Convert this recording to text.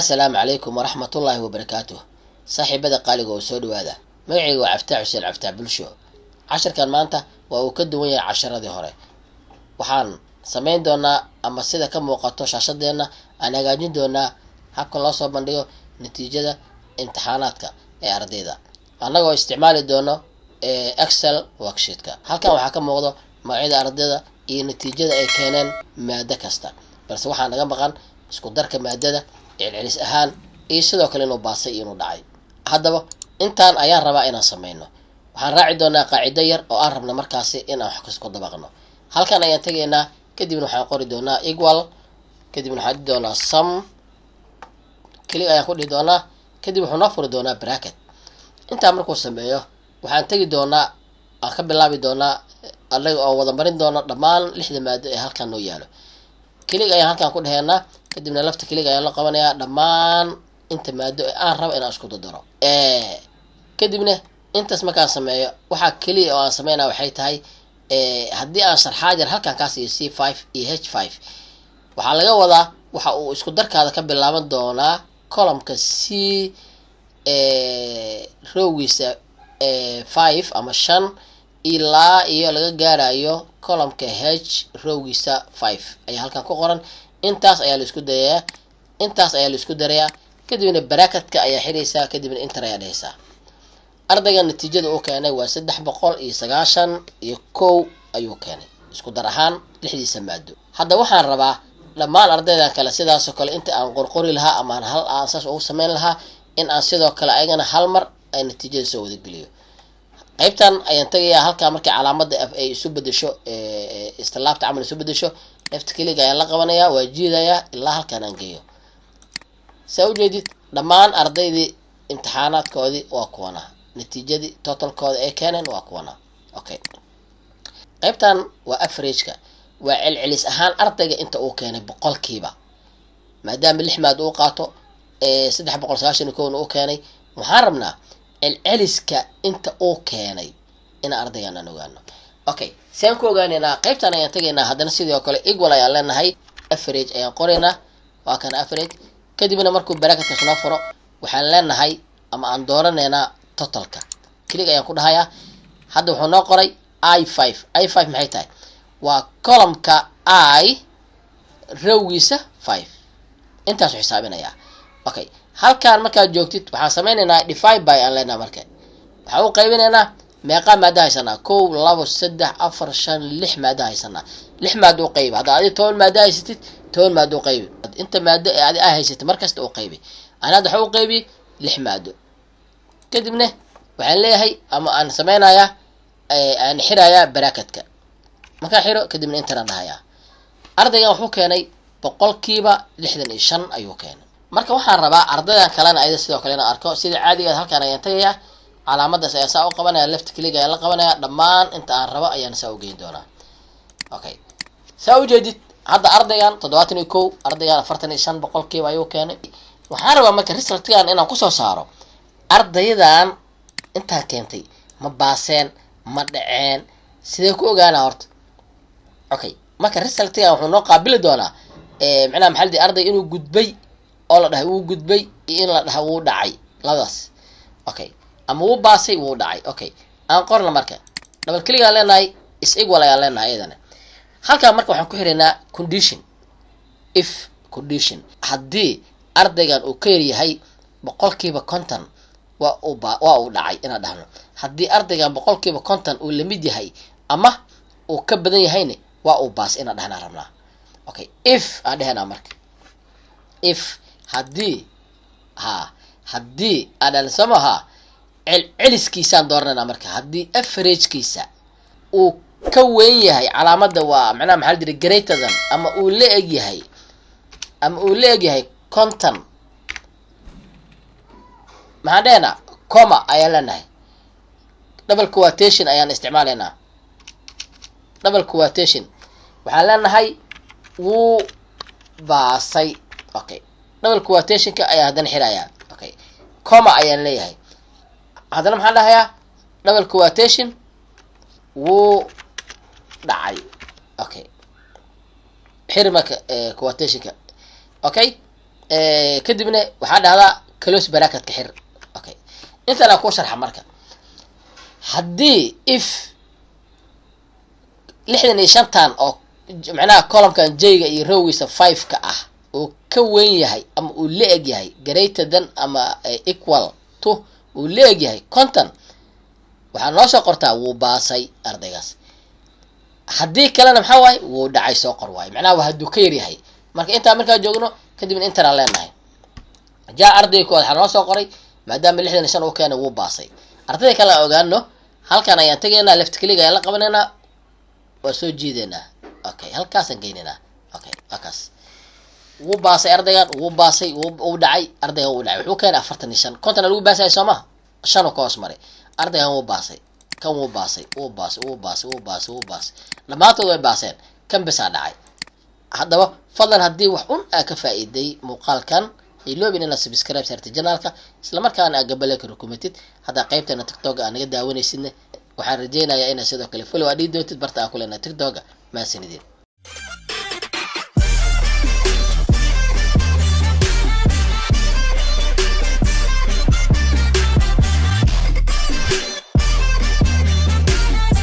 asalaamu calaykum waraxmatullaahi wabarakaatuh saaxiibada qaaliga oo soo dhawaada magacayga waa caftaa xuseen caftaa bulsho casharkan maanta waa uu ka duwan yahay casharadii hore waxaan samayn doonaa ama sida ka muuqato shaashadeenna aan hagaajin doonaa habka loo soo bandhigo natiijada imtixaanaadka ee ardayda annagoo isticmaali doono excel worksheetka halkan waxaa ka muuqdo magacyada ardayda iyo natiijada ay keeneen maado kasta balse waxaa naga maqan isku darka maadada celcelis ahaan iyo sidoo kale inuu baasay iyo inuu dhacay haddaba intaan ayaan rabaa inaan sameyno waxaan raaci doonaa qaacido yar oo aan rabna markaasi inaan wax ku dabaqno halkan ayaan tegaynaa kadibna waxaan qori doonaa equal kadibna waxaan dhihi doonaa sum keli ayaan ku dhihi doonaa kadib wuxuu furi doonaa bracket intaa markuu sameeyo waxaan tegi doonaa aan ka bilaabi doonaa anaga oo wada marin doona dhammaan lixda maado ee halkan noo yaalo kelig ayaan halkan ku dheheenaa kadibna lafta keliga ayaa la qabanayaa dhammaan inta maado aan raba inaan isku dardaro kadibna intaas markaan sameeyo waxaa keliya oo aan sameyna waxay tahay haddii aan sharxaad halkan kaa siiyo c five iyo h five waxaa laga wadaa waxa uu isku darkaada ka bilaaban doonaa columka c roogiisa five ama shan ilaa iyo laga gaarayo columka h roogiisa five ayaa halkan ku qoran intaas ayaa laisku dayayaa intaas ayaa laisku darayaa kadibna barakadka ayaa xiraysaa kadibna intar ayaa dhehaysaa ardayga natiijada uu keenay waa saddex boqol iyo sagaashan iyo kow ayuu keenay isku dar ahaan lixdiisa maado hadda waxaan rabaa dhammaan ardaydan kale sidaasoo kale inta aan qorqori lahaa amaan hal aan saas ugu sameyn lahaa in aan sidoo kale ayagana hal mar ay natiijada soo wadageliyo qeybtan ayaan tegayaa halkaa markay calaamadda ay isu bedesho istilaabta camal isu bedesho left click ayaan la qabanayaa waa jiidayaa ilaa halkaan aan geeyo saa u jeedid dhammaan ardaydii imtixaanaadkoodii waa kuwanaa natiijadii totalkooda ay keeneen waa kuwanaa okay qaybtan waa averageka waa celcelis ahaan ardayga inta uu keenay boqolkiiba maadaama lix maad uu qaato saddex boqol sagaashan kowna uu keenay waxaan rabnaa celceliska inta uu keenay inaan ardaygaan aan ogaano okay seen ku ogaaneynaa qaybtan ayaan tegaynaa haddana sidoo kale egual ayaan leenahay average ayaan qoraynaa waa kan average kadibna markuu barakatka loo furo waxaan leenahay ama aan dooranaynaa totalka klig ayaan ku dhahayaa hadda wuxuu noo qoray i five i five maxay tahay waa columka i rowgiisa five intaasuu xisaabinayaa okay halkaan markaad joogtid waxaan samaynaynaa defi by aan leenaha marka waxaan u qaybinaynaa meeqaa maada haysanaa kow labo saddex afar shan lix maada haysanaa lix maada u qaybi haddaa adi toban maada haysatid toban maada u qaybi inta maado ee adi a haysatid markasta u qaybi ana hadda waxa u qaybi lix maado kadibna waxaan leeyahay ama aan samaynayaa aan xirayaa barakadka markaan xiro kadibna intaran dhahayaa ardaygan wuxuu keenay boqolkiiba lixdan iyo shan ayuu keenay marka waxaan rabaa ardaydan kalena ayada sidoo kale inaan arko sida caadigeed halkaan ayaan tagayaa calaamadaas ayaa saa u qabanaya left click ayaa la qabanaya dhammaan inta aan rabo ayaan saa ugeyn doonaa okay saa ujeedid hadda ardaygan toddobaatan iyo kow ardaygan afartan iyo shan boqolkiiba ayuu keenay waxaan rabaa marka resultkan inaan kusoo saaro ardayadan intaan keentay ma baaseen ma dhaceen sidee ku ogaanaa horta okay marka resultkan wuxuu noo qaabili doonaa eh, micnaha maxaldi arday inuu gudbay oo la dhahay wuu gudbay iyo in la dhaha wuu dhacay labadaas okay ama wuu baasay wuu dhacay okay aan qorna marka dabal keligaan leenahay is equal ayaan leenahay iyadana halkaa marka waxaan ku xiraynaa condition if condition haddii ardaygan uu ka yaryahay boqolkiiba conton waa uu waa uu dhacay inaan dhahno haddii ardaygan boqolkiiba conton uu lamid yahay ama uu ka badan yahayna waa uu baasay inaan dhahnaa rabnaa okay if aan dhehanaa marka if haddii ha haddii aan dhahna celceliskiisaan doorananaa marka haddii afarajkiisa uu ka weyn yahay calaamada waa macnaha maxaa la jira greytadan ama uu la eg yahay ama uu la egyahay conton maxaan dhehenaa coma ayaan leenahay double quatation ayaan isticmaalaynaa double quatation waxaan leenahay wuu baasay okay double quatationka ayaa haddana xirayaa okay coma ayaan leeyahay haddana maxaan dhahayaa dhabalku waa wuu dhacay okay xiri marka eh, quotationka okay eh, kadibna waxaa dhahdaa close baracadka xir okay intaan ku sharxa marka haddii if lixdan iyo shantan oo macnaha columkan jayga iyo rowgiisa five-ka ah uu ka weyn yahay ama uu la eg yahay greater than ama eh, equal to uu leegyahay kontan waxaa noo soo qortaa wuu baasay ardaygaas haddii kalena maxaa waaye wuu dhacay soo qor waayo macnaha waa hadduu ka yaryahay marka intaa markaa joogno kadibna intanaa leenahay jaa ardayga koowaad waxaa noo soo qoray maadaama lixdan iyo shan uu keenay wuu baasay ardayda kale aan ogaano halkan ayaan tegaynaa leftklig ayaan la qabanaynaa waa soo jiidaynaa okay halkaasaan geynaynaa okay waa kaas wuu baasay ardaygan wuu baasay wuu dhacay ardaygan wuu dhacay wuxuu keenay afartan iyo shan kontana lagu baasayay soo maha shanuu ka hoos maray ardaygan wuu baasay kan wuu baasay wuu baasay wuu baasay wuu baasay wuu baasay dhammaantood way baaseen kan bisaa dhacay haddaba fadlan haddii wax un aa ka faa'iiday muuqaalkan hayloobin inaad subscribe saartid janaalka islamarkaana aa gabaleeka rukumatid haddaa qaybteena tiktok aa naga daawanaysidne waxaan rajaynayaa inaad sidoo kale follow aa dhigi doontid barta aa ku leenahay tiktok maasanidin